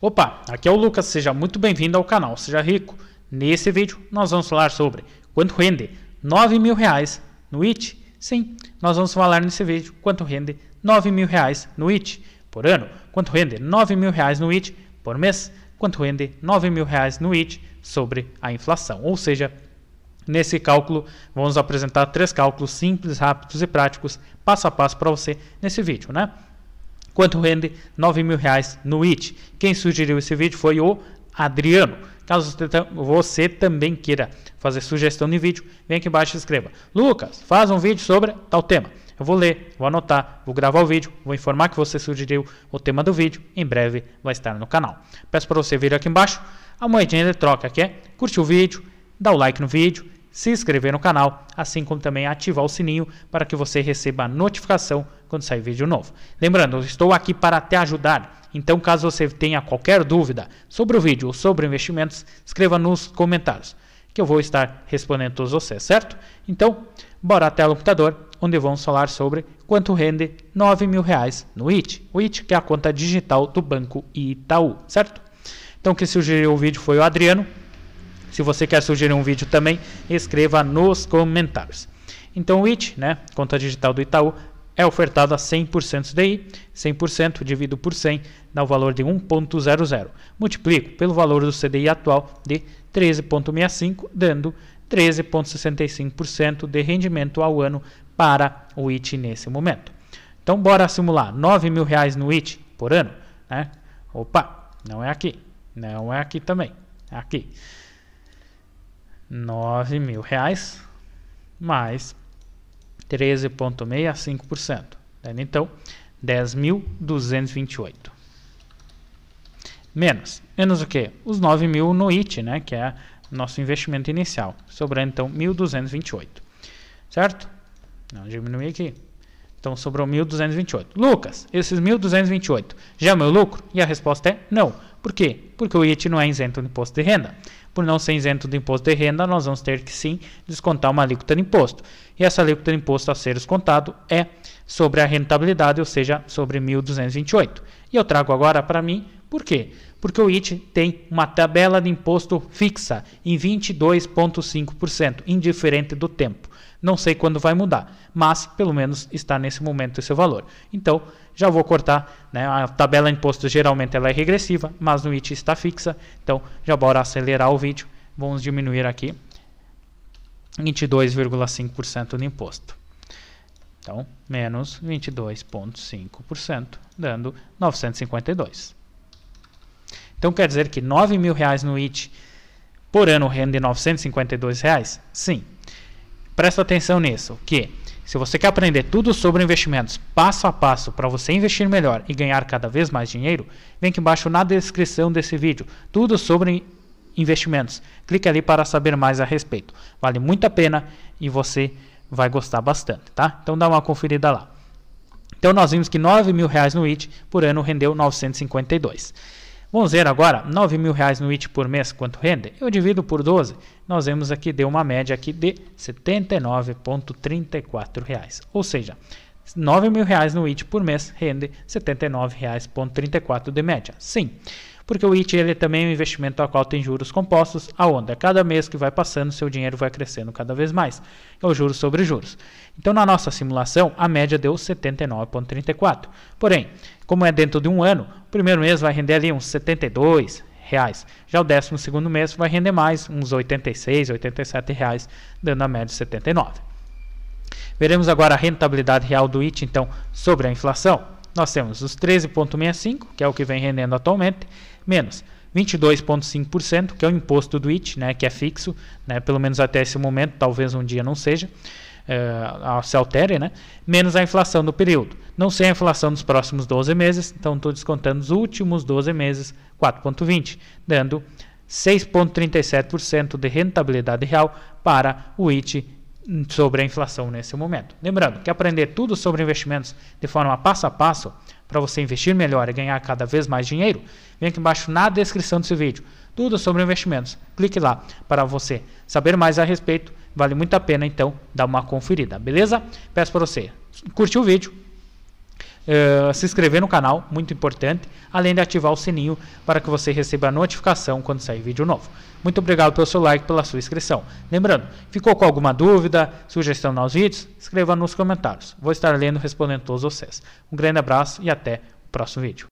Opa, aqui é o Lucas, seja muito bem-vindo ao canal Seja Rico. Nesse vídeo nós vamos falar sobre quanto rende 9 mil reais no IT. Sim, nós vamos falar nesse vídeo quanto rende 9 mil reais no IT por ano, quanto rende 9 mil reais no IT por mês, quanto rende 9 mil reais no IT sobre a inflação. Ou seja, Nesse cálculo, vamos apresentar três cálculos simples, rápidos e práticos, passo a passo para você nesse vídeo, né? quanto rende 9 mil reais no IT. Quem sugeriu esse vídeo foi o Adriano. Caso você também queira fazer sugestão de vídeo, vem aqui embaixo e escreva. Lucas, faz um vídeo sobre tal tema. Eu vou ler, vou anotar, vou gravar o vídeo, vou informar que você sugeriu o tema do vídeo. Em breve vai estar no canal. Peço para você vir aqui embaixo. A moedinha de troca aqui, é curtir o vídeo, dar o like no vídeo, se inscrever no canal, assim como também ativar o sininho para que você receba a notificação quando sair vídeo novo. Lembrando, eu estou aqui para te ajudar. Então, caso você tenha qualquer dúvida sobre o vídeo ou sobre investimentos, escreva nos comentários, que eu vou estar respondendo todos vocês, certo? Então, bora até o computador, onde vamos falar sobre quanto rende 9 mil reais no IT. O IT, que é a conta digital do Banco Itaú, certo? Então, quem sugeriu o vídeo foi o Adriano. Se você quer sugerir um vídeo também, escreva nos comentários. Então, o IT, né, conta digital do Itaú, é ofertada a 100% DI, 100% divido por 100 dá o valor de 1.00. Multiplico pelo valor do CDI atual de 13.65, dando 13.65% de rendimento ao ano para o IT nesse momento. Então, bora simular R$ reais no IT por ano, né? Opa, não é aqui, não é aqui também, é aqui. R$ reais mais 13,65%. Né? Então, 10.228. Menos. Menos o que? Os 9.000 no IT, né? que é nosso investimento inicial. Sobrando, então, 1.228. Certo? Não diminui aqui. Então, sobrou 1.228. Lucas, esses 1.228 já é o meu lucro? E a resposta é não. Por quê? Porque o IET não é isento de imposto de renda. Por não ser isento de imposto de renda, nós vamos ter que sim descontar uma alíquota de imposto. E essa alíquota de imposto a ser descontado é sobre a rentabilidade, ou seja, sobre 1.228. E eu trago agora para mim por quê? Porque o IT tem uma tabela de imposto fixa em 22,5%, indiferente do tempo. Não sei quando vai mudar, mas pelo menos está nesse momento esse valor. Então, já vou cortar, né? A tabela de imposto geralmente ela é regressiva, mas no IT está fixa. Então, já bora acelerar o vídeo. Vamos diminuir aqui 22,5% de imposto. Então, menos 22,5%, dando 952. Então quer dizer que 9 mil reais no IT por ano rende 952 reais? Sim. Presta atenção nisso, que se você quer aprender tudo sobre investimentos passo a passo para você investir melhor e ganhar cada vez mais dinheiro, vem aqui embaixo na descrição desse vídeo, tudo sobre investimentos. Clique ali para saber mais a respeito. Vale muito a pena e você vai gostar bastante, tá? Então dá uma conferida lá. Então nós vimos que 9 mil reais no IT por ano rendeu 952. Vamos ver agora, 9 mil reais no IT por mês, quanto rende? Eu divido por 12, nós vemos aqui, deu uma média aqui de 79,34 reais. Ou seja, 9 mil reais no IT por mês rende 79,34 de média. Sim porque o IT ele também é um investimento ao qual tem juros compostos, aonde onda cada mês que vai passando, seu dinheiro vai crescendo cada vez mais. É o juros sobre juros. Então, na nossa simulação, a média deu 79,34. Porém, como é dentro de um ano, o primeiro mês vai render ali uns 72 reais. Já o décimo segundo mês vai render mais, uns 86, 87 reais, dando a média de 79. Veremos agora a rentabilidade real do IT, então, sobre a inflação nós temos os 13,65%, que é o que vem rendendo atualmente, menos 22,5%, que é o imposto do IT, né, que é fixo, né, pelo menos até esse momento, talvez um dia não seja, uh, se altere, né, menos a inflação do período. Não sei a inflação dos próximos 12 meses, então estou descontando os últimos 12 meses, 4,20%, dando 6,37% de rentabilidade real para o IT sobre a inflação nesse momento. Lembrando que aprender tudo sobre investimentos de forma passo a passo para você investir melhor e ganhar cada vez mais dinheiro, vem aqui embaixo na descrição desse vídeo. Tudo sobre investimentos. Clique lá para você saber mais a respeito. Vale muito a pena então dar uma conferida, beleza? Peço para você curtir o vídeo, eh, se inscrever no canal, muito importante, além de ativar o sininho para que você receba a notificação quando sair vídeo novo. Muito obrigado pelo seu like, pela sua inscrição. Lembrando, ficou com alguma dúvida, sugestão nos vídeos? Escreva nos comentários. Vou estar lendo e respondendo todos vocês. Um grande abraço e até o próximo vídeo.